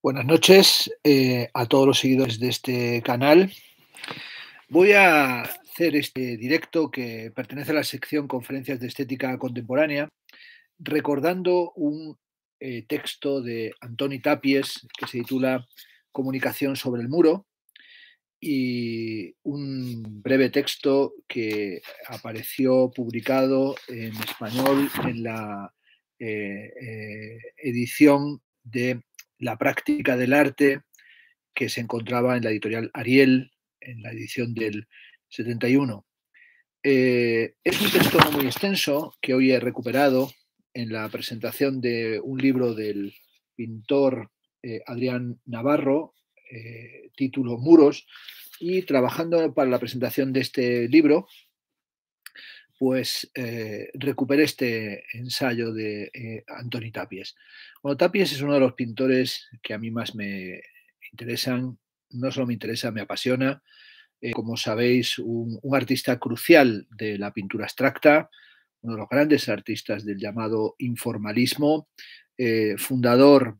Buenas noches eh, a todos los seguidores de este canal. Voy a hacer este directo que pertenece a la sección Conferencias de Estética Contemporánea, recordando un eh, texto de Antoni Tapies que se titula Comunicación sobre el muro y un breve texto que apareció publicado en español en la eh, edición de la práctica del arte que se encontraba en la editorial Ariel, en la edición del 71. Eh, es un texto muy extenso que hoy he recuperado en la presentación de un libro del pintor eh, Adrián Navarro, eh, título Muros, y trabajando para la presentación de este libro, pues eh, recuperé este ensayo de eh, Antoni Tapies. Bueno, Tapies es uno de los pintores que a mí más me interesan, no solo me interesa, me apasiona. Eh, como sabéis, un, artista crucial de la pintura abstracta, uno de los grandes artistas del llamado informalismo, eh, fundador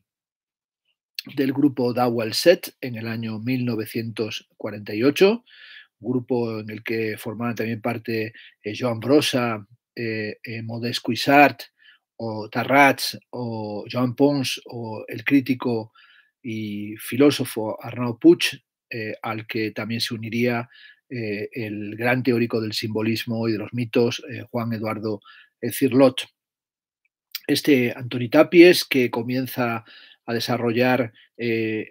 del grupo Dawal Set en el año 1948 grupo en el que formaban también parte eh, Joan Brosa, eh, eh, Modest Cuisart, o Tarrats, o Joan Pons, o el crítico y filósofo Arnaud Puig, al que también se uniría el gran teórico del simbolismo y de los mitos, Juan Eduardo Cirlot. Este Antoni Tapies, que comienza a desarrollar eh,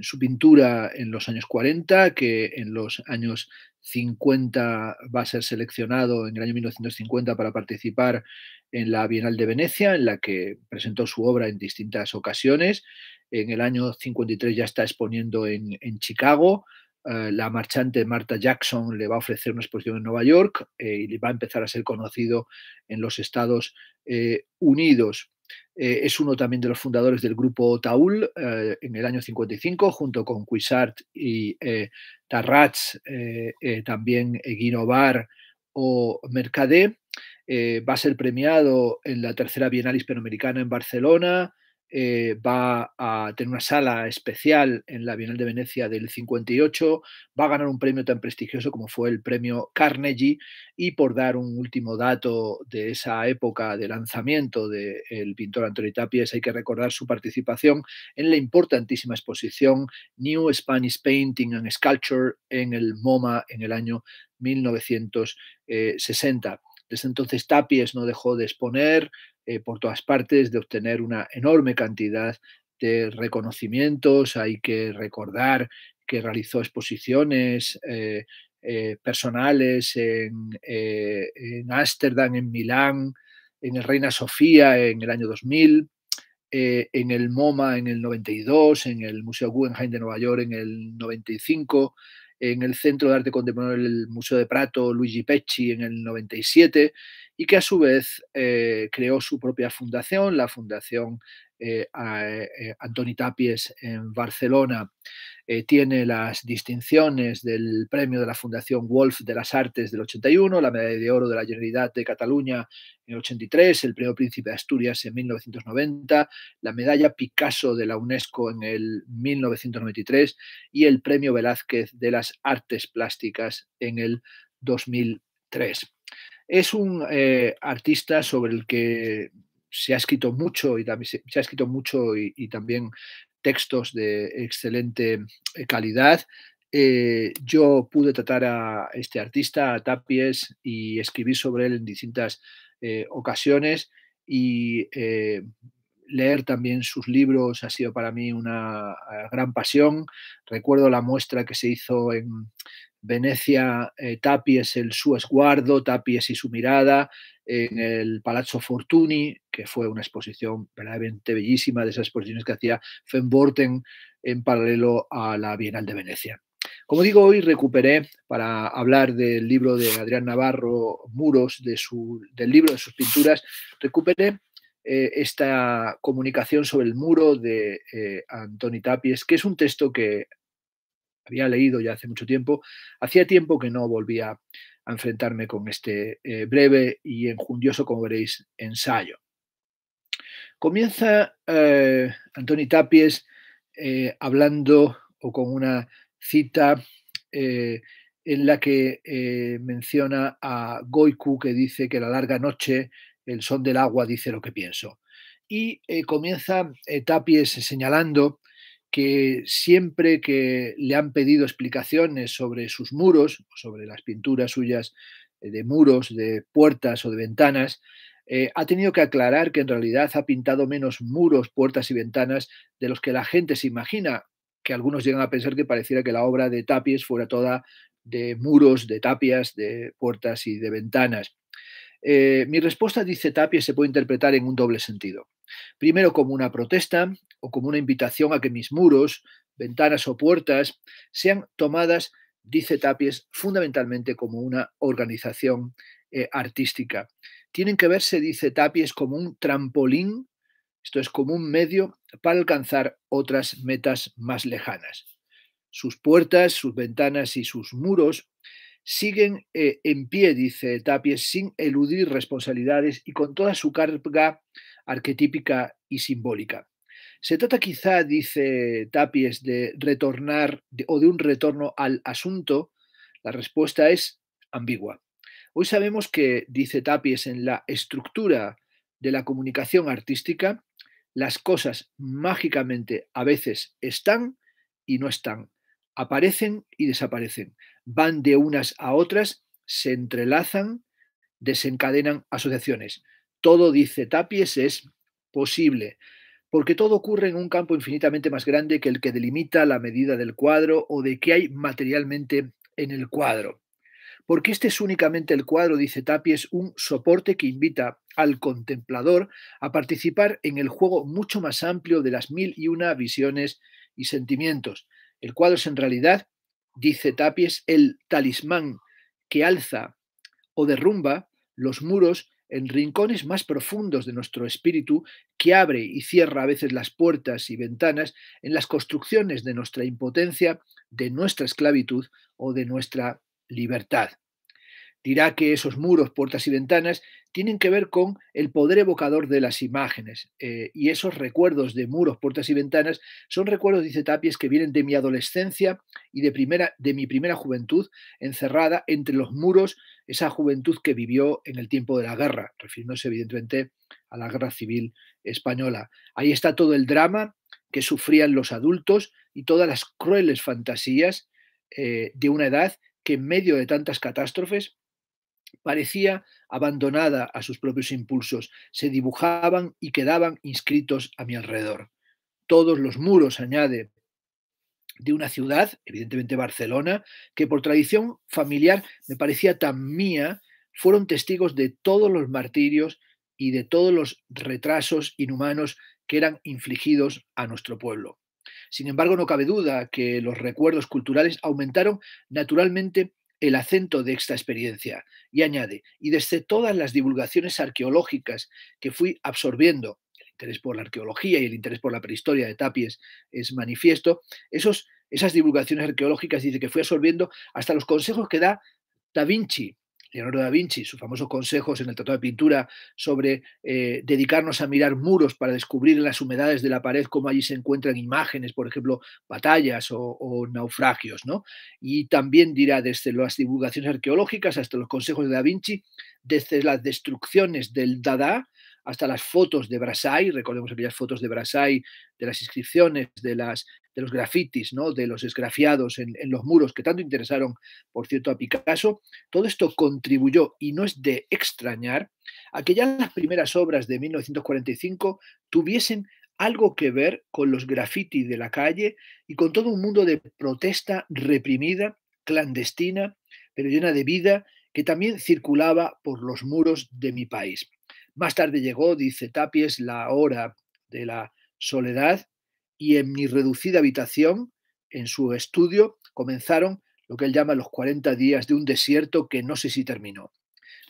su pintura en los años 40, que en los años 50 va a ser seleccionado en el año 1950 para participar en la Bienal de Venecia, en la que presentó su obra en distintas ocasiones. En el año 53 ya está exponiendo en, Chicago. Eh, la marchante Marta Jackson le va a ofrecer una exposición en Nueva York eh, y va a empezar a ser conocido en los Estados Unidos. Eh, es uno también de los fundadores del grupo Taul eh, en el año 55, junto con Cuisart y eh, Tarrats, también Guinovar o Mercadé. va a ser premiado en la tercera Bienal Hispanoamericana en Barcelona, eh, va a tener una sala especial en la Bienal de Venecia del 58, va a ganar un premio tan prestigioso como fue el premio Carnegie y por dar un último dato de esa época de lanzamiento del pintor Antonio Tapies hay que recordar su participación en la importantísima exposición New Spanish Painting and Sculpture en el MoMA en el año 1960. Desde entonces Tapies no dejó de exponer eh, por todas partes, de obtener una enorme cantidad de reconocimientos. Hay que recordar que realizó exposiciones eh, eh, personales en, Ámsterdam, en, en Milán, en el Reina Sofía en el año 2000, en el MoMA en el 92, en el Museo Guggenheim de Nueva York en el 95, en el Centro de Arte Contemporáneo del Museo de Prato, Luigi Pecci, en el 97, y que a su vez eh, creó su propia fundación, la Fundación eh, eh, eh, Antoni Tapies en Barcelona tiene las distinciones del premio de la Fundación Wolf de las Artes del 81, la medalla de oro de la Generalidad de Cataluña en el 83, el premio Príncipe de Asturias en 1990, la medalla Picasso de la UNESCO en el 1993 y el premio Velázquez de las Artes Plásticas en el 2003. Es un artista sobre el que se ha escrito mucho y también se, ha escrito mucho y, también textos de excelente eh, calidad. Eh, yo pude tratar a este artista, a Tapies, y escribir sobre él en distintas eh, ocasiones y leer también sus libros ha sido para mí una gran pasión. Recuerdo la muestra que se hizo en, Venecia, eh, Tapies, el su esguardo, Tapies y su mirada, en el Palazzo Fortuny, que fue una exposición verdaderamente bellísima de esas exposiciones que hacía Fenborten en paralelo a la Bienal de Venecia. Como digo, hoy recuperé para hablar del libro de Adrián Navarro Muros, de del libro de sus pinturas, recuperé eh, esta comunicación sobre el muro de eh, Antoni Tapies, que es un texto que había leído ya hace mucho tiempo. Hacía tiempo que no volvía a enfrentarme con este eh, breve y enjundioso, como veréis, ensayo. Comienza eh, Antoni Tapies eh, hablando o con una cita en la que menciona a Goiku que dice que la larga noche, el son del agua dice lo que pienso. Y comienza Tapies señalando que siempre que le han pedido explicaciones sobre sus muros, sobre las pinturas suyas eh, de muros, de puertas o de ventanas, eh, ha tenido que aclarar que en realidad ha pintado menos muros, puertas y ventanas de los que la gente se imagina, que algunos llegan a pensar que pareciera que la obra de Tapies fuera toda de muros, de tapias, de puertas y de ventanas. Eh, mi respuesta, dice Tapies, se puede interpretar en un doble sentido. Primero como una protesta o como una invitación a que mis muros, ventanas o puertas sean tomadas, dice Tapies, fundamentalmente como una organización eh, artística. Tienen que verse, dice Tapies, como un trampolín, esto es como un medio para alcanzar otras metas más lejanas. Sus puertas, sus ventanas y sus muros siguen eh, en pie, dice Tapies, sin eludir responsabilidades y con toda su carga arquetípica y simbólica. Se trata quizá, dice Tapies, de retornar o de un retorno al asunto. La respuesta es ambigua. Hoy sabemos que, dice Tapies, en la estructura de la comunicación artística, las cosas mágicamente a veces están y no están, aparecen y desaparecen, van de unas a otras, se entrelazan, desencadenan asociaciones. Todo, dice Tapies, es posible porque todo ocurre en un campo infinitamente más grande que el que delimita la medida del cuadro o de qué hay materialmente en el cuadro. Porque este es únicamente el cuadro, dice Tapies, un soporte que invita al contemplador a participar en el juego mucho más amplio de las mil y una visiones y sentimientos. El cuadro es en realidad, dice Tapies, el talismán que alza o derrumba los muros en rincones más profundos de nuestro espíritu, que abre y cierra a veces las puertas y ventanas en las construcciones de nuestra impotencia, de nuestra esclavitud o de nuestra libertad dirá que esos muros, puertas y ventanas tienen que ver con el poder evocador de las imágenes. Eh, y esos recuerdos de muros, puertas y ventanas son recuerdos, dice Tapies, que vienen de mi adolescencia y de, primera, de mi primera juventud encerrada entre los muros, esa juventud que vivió en el tiempo de la guerra, refiriéndose evidentemente a la guerra civil española. Ahí está todo el drama que sufrían los adultos y todas las crueles fantasías eh, de una edad que en medio de tantas catástrofes parecía abandonada a sus propios impulsos, se dibujaban y quedaban inscritos a mi alrededor. Todos los muros, añade, de una ciudad, evidentemente Barcelona, que por tradición familiar me parecía tan mía, fueron testigos de todos los martirios y de todos los retrasos inhumanos que eran infligidos a nuestro pueblo. Sin embargo, no cabe duda que los recuerdos culturales aumentaron naturalmente el acento de esta experiencia y añade, y desde todas las divulgaciones arqueológicas que fui absorbiendo, el interés por la arqueología y el interés por la prehistoria de Tapies es manifiesto, esos, esas divulgaciones arqueológicas dice que fui absorbiendo hasta los consejos que da Da Vinci Leonardo da Vinci, sus famosos consejos en el Tratado de Pintura sobre eh, dedicarnos a mirar muros para descubrir en las humedades de la pared cómo allí se encuentran imágenes, por ejemplo, batallas o, naufragios. ¿no? Y también dirá desde las divulgaciones arqueológicas hasta los consejos de da Vinci, desde las destrucciones del Dada, hasta las fotos de Brasai, recordemos aquellas fotos de Brasai, de las inscripciones, de las de los grafitis, ¿no? de los esgrafiados en, en, los muros que tanto interesaron, por cierto, a Picasso, todo esto contribuyó, y no es de extrañar, a que ya las primeras obras de 1945 tuviesen algo que ver con los grafitis de la calle y con todo un mundo de protesta reprimida, clandestina, pero llena de vida, que también circulaba por los muros de mi país. Más tarde llegó, dice Tapies, la hora de la soledad, y en mi reducida habitación, en su estudio, comenzaron lo que él llama los 40 días de un desierto que no sé si terminó.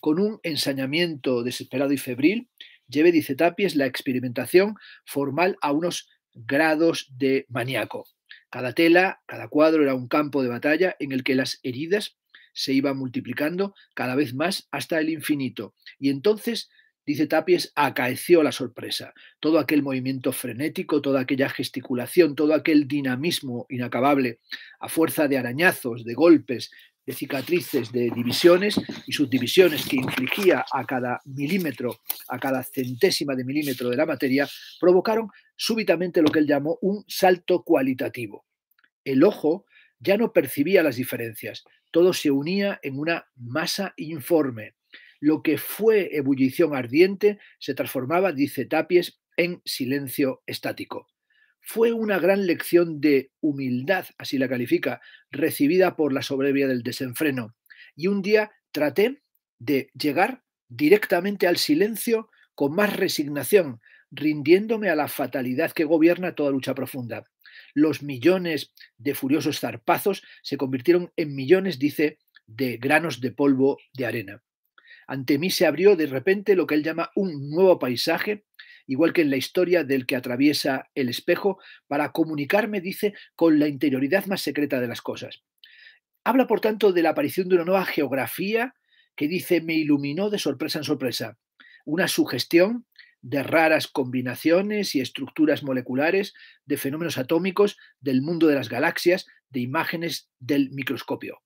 Con un ensañamiento desesperado y febril, llevé, dice Tapies, la experimentación formal a unos grados de maníaco. Cada tela, cada cuadro era un campo de batalla en el que las heridas se iban multiplicando cada vez más hasta el infinito. Y entonces Dice Tapies, acaeció la sorpresa. Todo aquel movimiento frenético, toda aquella gesticulación, todo aquel dinamismo inacabable, a fuerza de arañazos, de golpes, de cicatrices, de divisiones y subdivisiones que infligía a cada milímetro, a cada centésima de milímetro de la materia, provocaron súbitamente lo que él llamó un salto cualitativo. El ojo ya no percibía las diferencias, todo se unía en una masa informe, lo que fue ebullición ardiente se transformaba, dice Tapies, en silencio estático. Fue una gran lección de humildad, así la califica, recibida por la soberbia del desenfreno. Y un día traté de llegar directamente al silencio con más resignación, rindiéndome a la fatalidad que gobierna toda lucha profunda. Los millones de furiosos zarpazos se convirtieron en millones, dice, de granos de polvo de arena. Ante mí se abrió de repente lo que él llama un nuevo paisaje, igual que en la historia del que atraviesa el espejo, para comunicarme, dice, con la interioridad más secreta de las cosas. Habla, por tanto, de la aparición de una nueva geografía que dice me iluminó de sorpresa en sorpresa, una sugestión de raras combinaciones y estructuras moleculares, de fenómenos atómicos, del mundo de las galaxias, de imágenes del microscopio.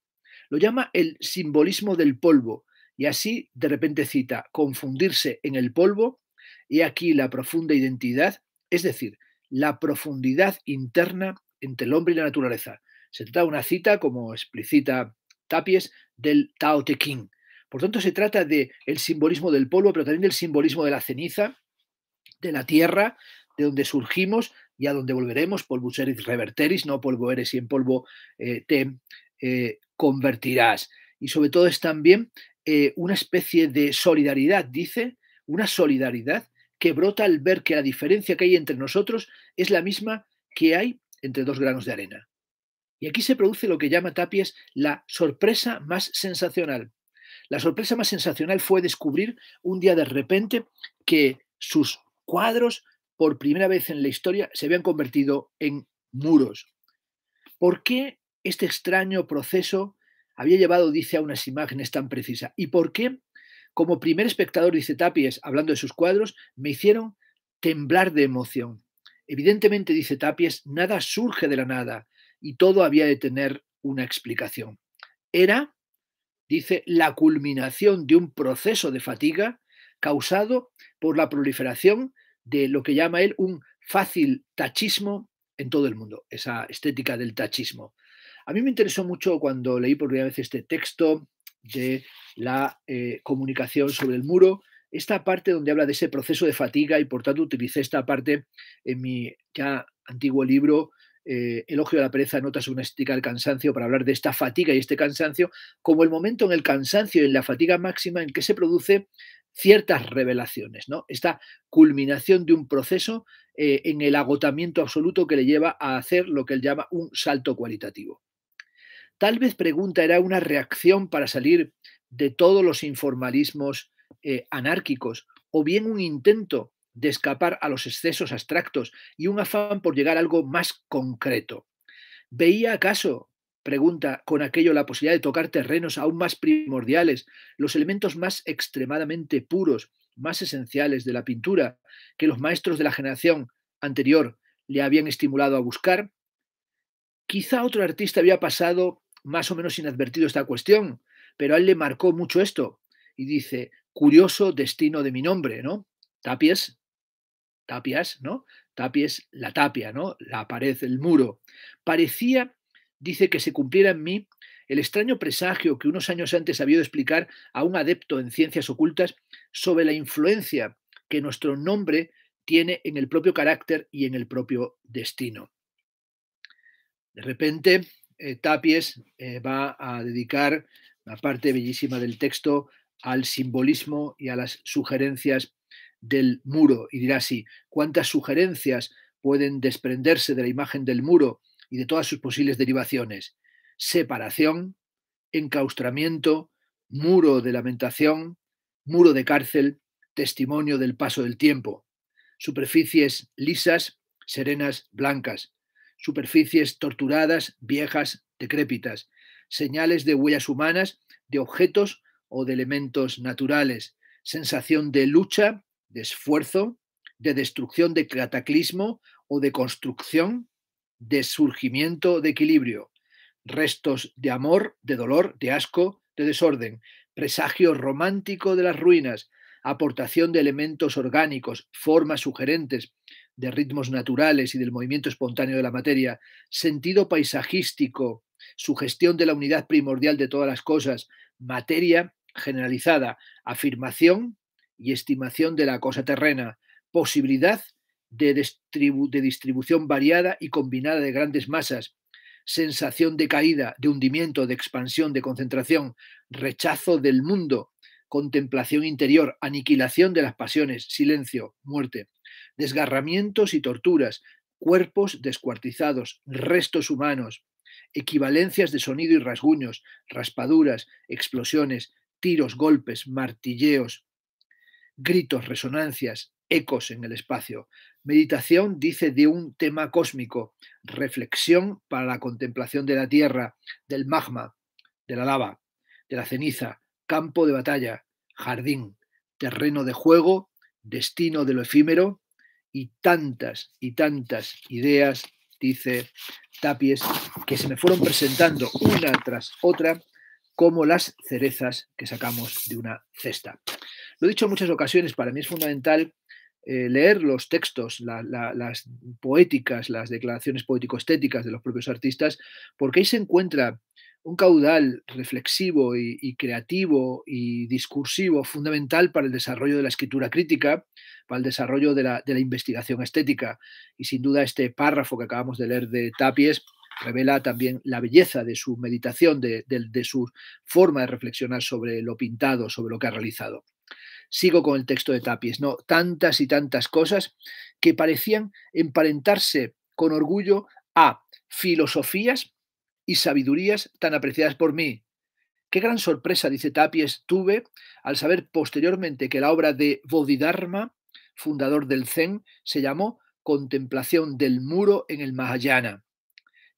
Lo llama el simbolismo del polvo, y así de repente cita confundirse en el polvo y aquí la profunda identidad, es decir, la profundidad interna entre el hombre y la naturaleza. Se trata de una cita, como explicita Tapies, del Tao Te King Por tanto, se trata del el simbolismo del polvo, pero también del simbolismo de la ceniza, de la tierra, de donde surgimos y a donde volveremos, polvus eris reverteris, no polvo eres y en polvo eh, te eh, convertirás. Y sobre todo es también eh, una especie de solidaridad, dice, una solidaridad que brota al ver que la diferencia que hay entre nosotros es la misma que hay entre dos granos de arena. Y aquí se produce lo que llama Tapies la sorpresa más sensacional. La sorpresa más sensacional fue descubrir un día de repente que sus cuadros, por primera vez en la historia, se habían convertido en muros. ¿Por qué este extraño proceso había llevado, dice, a unas imágenes tan precisas. ¿Y por qué? Como primer espectador, dice Tapies, hablando de sus cuadros, me hicieron temblar de emoción. Evidentemente, dice Tapies, nada surge de la nada y todo había de tener una explicación. Era, dice, la culminación de un proceso de fatiga causado por la proliferación de lo que llama él un fácil tachismo en todo el mundo, esa estética del tachismo, a mí me interesó mucho cuando leí por primera vez este texto de la eh, comunicación sobre el muro, esta parte donde habla de ese proceso de fatiga y por tanto utilicé esta parte en mi ya antiguo libro eh, Elogio de la pereza, notas una estética del cansancio para hablar de esta fatiga y este cansancio como el momento en el cansancio y en la fatiga máxima en que se produce ciertas revelaciones, ¿no? Esta culminación de un proceso eh, en el agotamiento absoluto que le lleva a hacer lo que él llama un salto cualitativo. Tal vez pregunta era una reacción para salir de todos los informalismos eh, anárquicos, o bien un intento de escapar a los excesos abstractos y un afán por llegar a algo más concreto. ¿Veía acaso, pregunta, con aquello la posibilidad de tocar terrenos aún más primordiales, los elementos más extremadamente puros, más esenciales de la pintura, que los maestros de la generación anterior le habían estimulado a buscar? Quizá otro artista había pasado más o menos inadvertido esta cuestión, pero a él le marcó mucho esto. Y dice, curioso destino de mi nombre, ¿no? Tapies, tapias, ¿no? Tapies, la tapia, ¿no? La pared, el muro. Parecía, dice, que se cumpliera en mí el extraño presagio que unos años antes había de explicar a un adepto en ciencias ocultas sobre la influencia que nuestro nombre tiene en el propio carácter y en el propio destino. De repente, eh, Tapies eh, va a dedicar la parte bellísima del texto al simbolismo y a las sugerencias del muro. Y dirá así, ¿cuántas sugerencias pueden desprenderse de la imagen del muro y de todas sus posibles derivaciones? Separación, encaustramiento, muro de lamentación, muro de cárcel, testimonio del paso del tiempo. Superficies lisas, serenas, blancas superficies torturadas, viejas, decrépitas, señales de huellas humanas, de objetos o de elementos naturales, sensación de lucha, de esfuerzo, de destrucción de cataclismo o de construcción, de surgimiento de equilibrio, restos de amor, de dolor, de asco, de desorden, presagio romántico de las ruinas, aportación de elementos orgánicos, formas sugerentes, de ritmos naturales y del movimiento espontáneo de la materia, sentido paisajístico, sugestión de la unidad primordial de todas las cosas, materia generalizada, afirmación y estimación de la cosa terrena, posibilidad de, distribución variada y combinada de grandes masas, sensación de caída, de hundimiento, de expansión, de concentración, rechazo del mundo, contemplación interior, aniquilación de las pasiones, silencio, muerte, desgarramientos y torturas, cuerpos descuartizados, restos humanos, equivalencias de sonido y rasguños, raspaduras, explosiones, tiros, golpes, martilleos, gritos, resonancias, ecos en el espacio. Meditación dice de un tema cósmico, reflexión para la contemplación de la Tierra, del magma, de la lava, de la ceniza, campo de batalla, jardín, terreno de juego, destino de lo efímero, y tantas y tantas ideas, dice Tapies, que se me fueron presentando una tras otra como las cerezas que sacamos de una cesta. Lo he dicho en muchas ocasiones, para mí es fundamental eh, leer los textos, las poéticas, las declaraciones poético-estéticas de los propios artistas, porque ahí se encuentra un caudal reflexivo y, creativo y discursivo fundamental para el desarrollo de la escritura crítica, para el desarrollo de la, investigación estética. Y sin duda este párrafo que acabamos de leer de Tapies revela también la belleza de su meditación, de, de su forma de reflexionar sobre lo pintado, sobre lo que ha realizado. Sigo con el texto de Tapies, ¿no? Tantas y tantas cosas que parecían emparentarse con orgullo a filosofías y sabidurías tan apreciadas por mí. Qué gran sorpresa, dice Tapies, tuve al saber posteriormente que la obra de Bodhidharma, fundador del Zen, se llamó Contemplación del Muro en el Mahayana,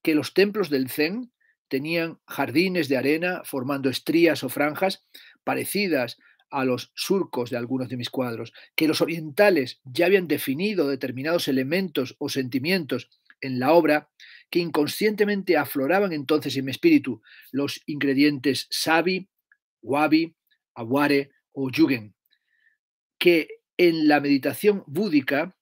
que los templos del Zen tenían jardines de arena formando estrías o franjas parecidas a los surcos de algunos de mis cuadros, que los orientales ya habían definido determinados elementos o sentimientos en la obra que inconscientemente afloraban entonces en mi espíritu los ingredientes sabi, wabi, aware o yugen, que en la meditación búdica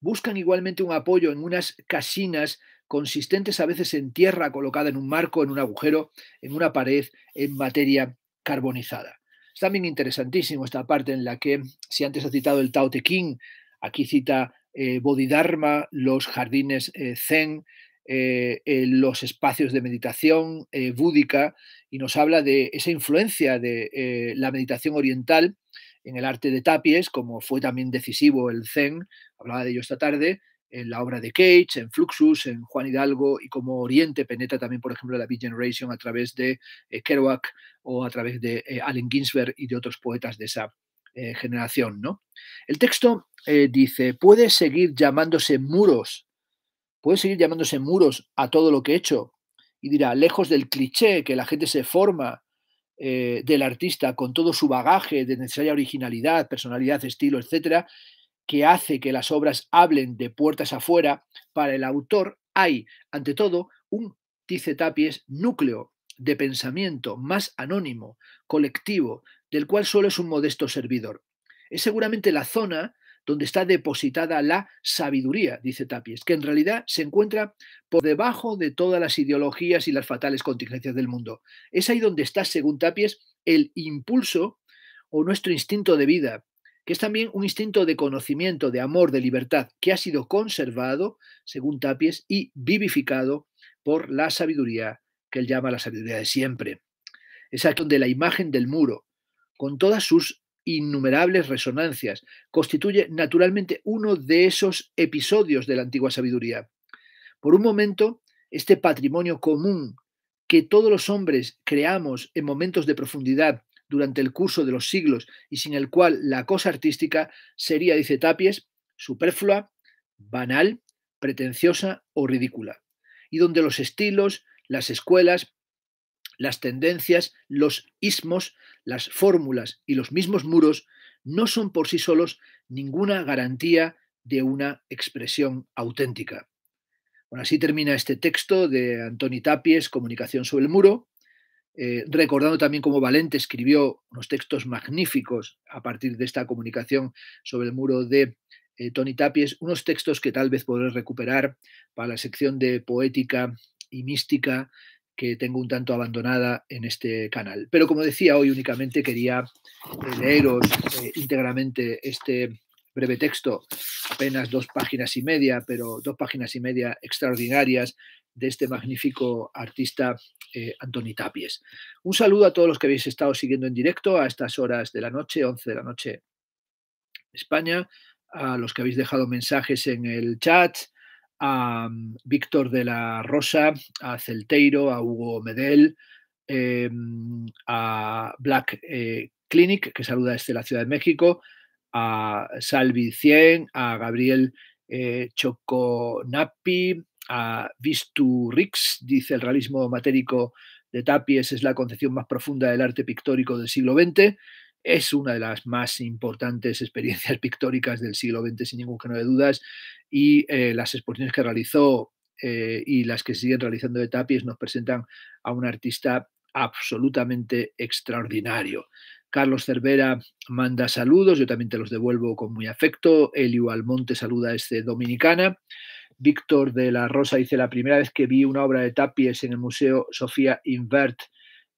buscan igualmente un apoyo en unas casinas consistentes a veces en tierra colocada en un marco, en un agujero, en una pared, en materia carbonizada. Es también interesantísimo esta parte en la que, si antes ha citado el Tao Te king aquí cita eh, Bodhidharma, los jardines eh, Zen, eh, los espacios de meditación eh, búdica y nos habla de esa influencia de eh, la meditación oriental en el arte de Tapies, como fue también decisivo el Zen, hablaba de ello esta tarde, en la obra de Cage, en Fluxus, en Juan Hidalgo y como Oriente penetra también, por ejemplo, la Big Generation a través de Kerouac o a través de Allen Ginsberg y de otros poetas de esa generación. ¿no? El texto dice, puede seguir llamándose muros Puede seguir llamándose muros a todo lo que he hecho. Y dirá, lejos del cliché que la gente se forma eh, del artista con todo su bagaje de necesaria originalidad, personalidad, estilo, etcétera, que hace que las obras hablen de puertas afuera, para el autor hay, ante todo, un, dice núcleo de pensamiento más anónimo, colectivo, del cual solo es un modesto servidor. Es seguramente la zona donde está depositada la sabiduría, dice Tapies, que en realidad se encuentra por debajo de todas las ideologías y las fatales contingencias del mundo. Es ahí donde está, según Tapies, el impulso o nuestro instinto de vida, que es también un instinto de conocimiento, de amor, de libertad, que ha sido conservado, según Tapies, y vivificado por la sabiduría que él llama la sabiduría de siempre. Es ahí donde la imagen del muro, con todas sus innumerables resonancias. Constituye naturalmente uno de esos episodios de la antigua sabiduría. Por un momento, este patrimonio común que todos los hombres creamos en momentos de profundidad durante el curso de los siglos y sin el cual la cosa artística sería, dice Tapies, superflua, banal, pretenciosa o ridícula, y donde los estilos, las escuelas, las tendencias, los ismos, las fórmulas y los mismos muros no son por sí solos ninguna garantía de una expresión auténtica. Bueno, así termina este texto de Antoni Tapies, Comunicación sobre el muro, eh, recordando también cómo Valente escribió unos textos magníficos a partir de esta comunicación sobre el muro de eh, Tony Tapies, unos textos que tal vez podré recuperar para la sección de poética y mística que tengo un tanto abandonada en este canal. Pero como decía, hoy únicamente quería eh, leeros eh, íntegramente este breve texto, apenas dos páginas y media, pero dos páginas y media extraordinarias de este magnífico artista eh, Antoni Tapies. Un saludo a todos los que habéis estado siguiendo en directo a estas horas de la noche, 11 de la noche España, a los que habéis dejado mensajes en el chat, a Víctor de la Rosa, a Celteiro, a Hugo Medel, em, a Black eh, Clinic, que saluda desde la Ciudad de México, a Salvi Cien, a Gabriel eh, Choconapi, a Vistu Rix, dice el realismo matérico de Tapies es la concepción más profunda del arte pictórico del siglo XX es una de las más importantes experiencias pictóricas del siglo XX, sin ningún género de dudas, y eh, las exposiciones que realizó eh, y las que siguen realizando de Tapies nos presentan a un artista absolutamente extraordinario. Carlos Cervera manda saludos, yo también te los devuelvo con muy afecto. Elio Almonte saluda a este Dominicana. Víctor de la Rosa dice la primera vez que vi una obra de Tapies en el Museo Sofía Invert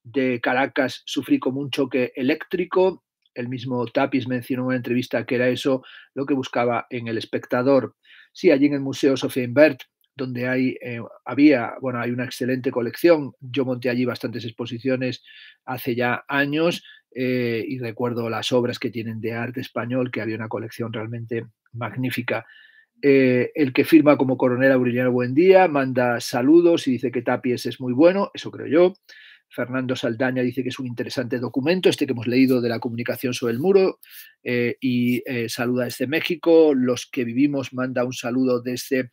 de Caracas sufrí como un choque eléctrico. El mismo Tapis mencionó en una entrevista que era eso lo que buscaba en el espectador. Sí, allí en el Museo Sofía Invert, donde hay, eh, había, bueno, hay una excelente colección. Yo monté allí bastantes exposiciones hace ya años eh, y recuerdo las obras que tienen de arte español, que había una colección realmente magnífica. Eh, el que firma como coronel Aureliano Buendía manda saludos y dice que Tapies es muy bueno, eso creo yo. Fernando Saldaña dice que es un interesante documento, este que hemos leído de la comunicación sobre el muro, eh, y eh, saluda desde México. Los que vivimos manda un saludo desde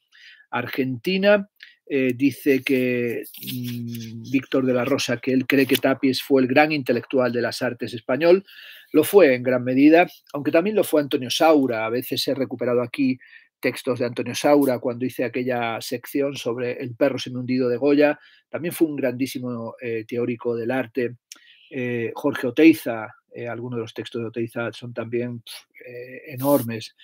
Argentina. Eh, dice que mm, Víctor de la Rosa, que él cree que Tapies fue el gran intelectual de las artes español. Lo fue en gran medida, aunque también lo fue Antonio Saura. A veces he recuperado aquí textos de Antonio Saura cuando hice aquella sección sobre el perro hundido de Goya. También fue un grandísimo eh, teórico del arte. Eh, Jorge Oteiza, eh, algunos de los textos de Oteiza son también enormes,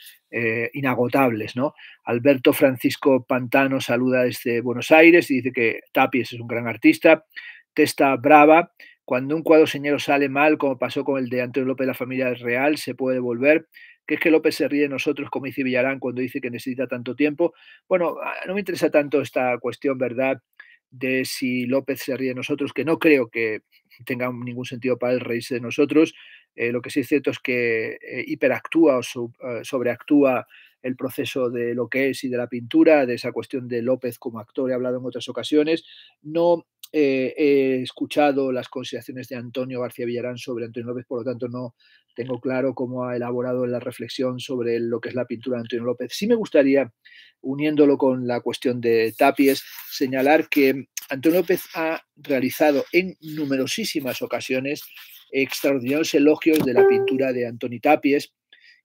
inagotables. ¿no? Alberto Francisco Pantano saluda desde Buenos Aires y dice que Tapies es un gran artista. Testa Brava cuando un cuadro señero sale mal, como pasó con el de Antonio López de la familia Real, se puede volver. ¿Qué es que López se ríe de nosotros, como dice Villarán, cuando dice que necesita tanto tiempo. Bueno, ah, no me interesa tanto esta cuestión, ¿verdad? De si López se ríe de nosotros, que no creo que tenga ningún sentido para el reírse de nosotros. Eh, lo que sí es cierto es que eh, hiperactúa o eh, sobreactúa el proceso de lo que es y de la pintura, de esa cuestión de López como actor, he hablado en otras ocasiones. No eh, he escuchado las consideraciones de Antonio García Villarán sobre Antonio López, por lo tanto no tengo claro cómo ha elaborado la reflexión sobre lo que es la pintura de Antonio López. Sí me gustaría, uniéndolo con la cuestión de Tapies, señalar que Antonio López ha realizado en numerosísimas ocasiones extraordinarios elogios de la pintura de Antonio Tapies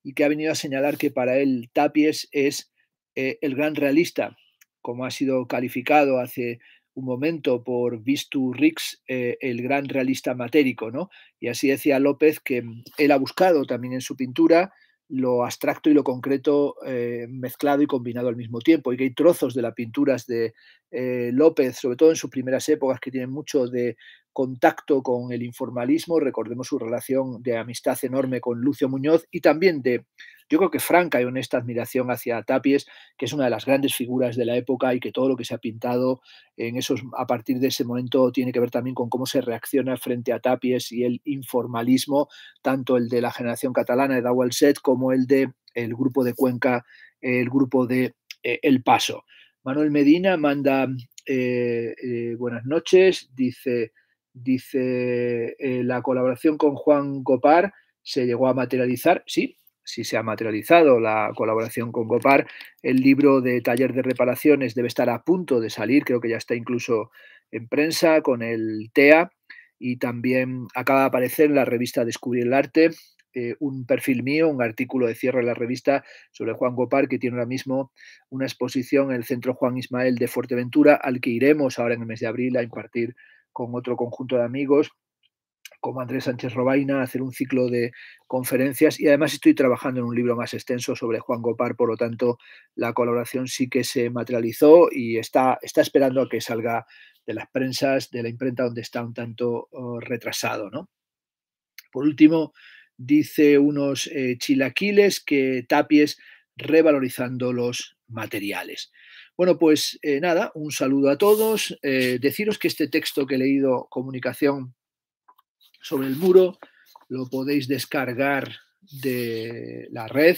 y que ha venido a señalar que para él Tapies es eh, el gran realista, como ha sido calificado hace un momento por Vistu Rix, eh, el gran realista matérico, ¿no? Y así decía López que mm, él ha buscado también en su pintura lo abstracto y lo concreto eh, mezclado y combinado al mismo tiempo. Y que hay trozos de las pinturas de eh, López, sobre todo en sus primeras épocas, que tienen mucho de contacto con el informalismo, recordemos su relación de amistad enorme con Lucio Muñoz y también de, yo creo que franca y honesta admiración hacia Tapies, que es una de las grandes figuras de la época y que todo lo que se ha pintado en esos, a partir de ese momento tiene que ver también con cómo se reacciona frente a Tapies y el informalismo, tanto el de la generación catalana de Dawal Set como el de el grupo de Cuenca, el grupo de eh, El Paso. Manuel Medina manda eh, eh, buenas noches, dice Dice, eh, la colaboración con Juan Copar se llegó a materializar, sí, sí se ha materializado la colaboración con Copar. El libro de taller de reparaciones debe estar a punto de salir, creo que ya está incluso en prensa con el TEA y también acaba de aparecer en la revista Descubrir el Arte eh, un perfil mío, un artículo de cierre de la revista sobre Juan Gopar, que tiene ahora mismo una exposición en el Centro Juan Ismael de Fuerteventura, al que iremos ahora en el mes de abril a impartir con otro conjunto de amigos como Andrés Sánchez Robaina, hacer un ciclo de conferencias y además estoy trabajando en un libro más extenso sobre Juan Gopar, por lo tanto la colaboración sí que se materializó y está, está esperando a que salga de las prensas, de la imprenta donde está un tanto oh, retrasado. ¿no? Por último, dice unos eh, chilaquiles que tapies revalorizando los materiales. Bueno, pues eh, nada, un saludo a todos. Eh, deciros que este texto que he leído, Comunicación sobre el muro, lo podéis descargar de la red.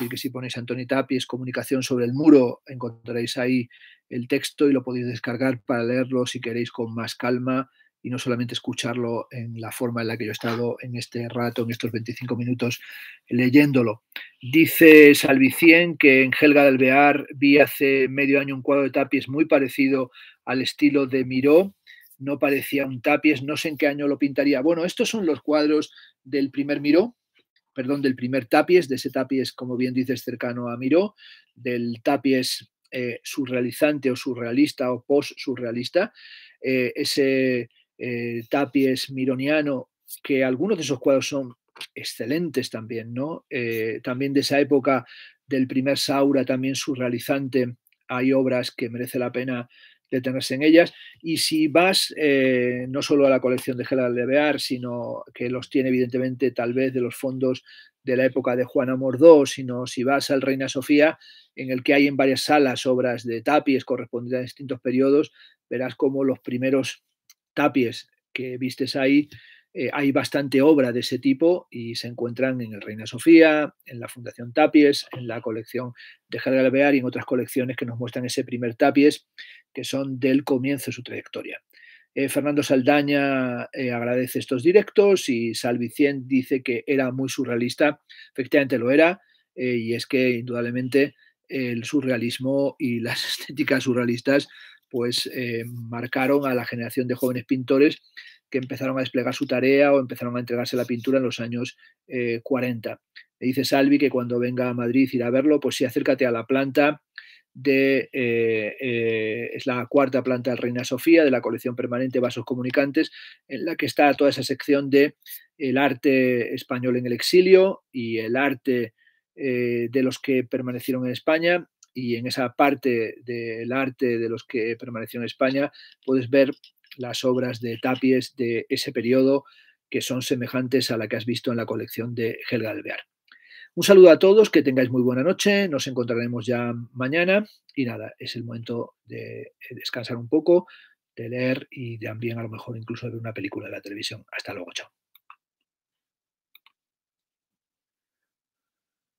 Y que si ponéis Antoni Tapies Comunicación sobre el muro, encontraréis ahí el texto y lo podéis descargar para leerlo si queréis con más calma y no solamente escucharlo en la forma en la que yo he estado en este rato, en estos 25 minutos leyéndolo. Dice Salvicien que en Helga del Bear vi hace medio año un cuadro de tapies muy parecido al estilo de Miró, no parecía un tapies, no sé en qué año lo pintaría. Bueno, estos son los cuadros del primer Miró, perdón, del primer tapies, de ese tapies, como bien dices, cercano a Miró, del tapies eh, surrealizante o surrealista o post-surrealista. Eh, ese eh, tapies, Mironiano, que algunos de esos cuadros son excelentes también, ¿no? Eh, también de esa época del primer Saura, también surrealizante, hay obras que merece la pena detenerse en ellas. Y si vas eh, no solo a la colección de Gerard de Bear, sino que los tiene evidentemente tal vez de los fondos de la época de Juana Mordó, sino si vas al Reina Sofía, en el que hay en varias salas obras de tapies correspondientes a distintos periodos, verás cómo los primeros tapies que vistes ahí, eh, hay bastante obra de ese tipo y se encuentran en el Reina Sofía, en la Fundación Tapies, en la colección de Helga Alvear y en otras colecciones que nos muestran ese primer Tapies, que son del comienzo de su trayectoria. Eh, Fernando Saldaña eh, agradece estos directos y Salvicien dice que era muy surrealista. Efectivamente lo era, y es que indudablemente el surrealismo y las estéticas surrealistas pues eh, marcaron a la generación de jóvenes pintores que empezaron a desplegar su tarea o empezaron a entregarse la pintura en los años 40. Eh, Me dice Salvi que cuando venga a Madrid ir a verlo, pues sí, acércate a la planta de, eh, es la cuarta planta del Reina Sofía, de la colección permanente Vasos Comunicantes, en la que está toda esa sección de el arte español en el exilio y el arte de los que permanecieron en España y en esa parte del arte de los que permaneció en España puedes ver las obras de Tapies de ese periodo que son semejantes a la que has visto en la colección de Helga Alvear. Un saludo a todos, que tengáis muy buena noche, nos encontraremos ya mañana y nada, es el momento de eh, descansar un poco, de leer y también a lo mejor incluso de ver una película de la televisión. Hasta luego, chao.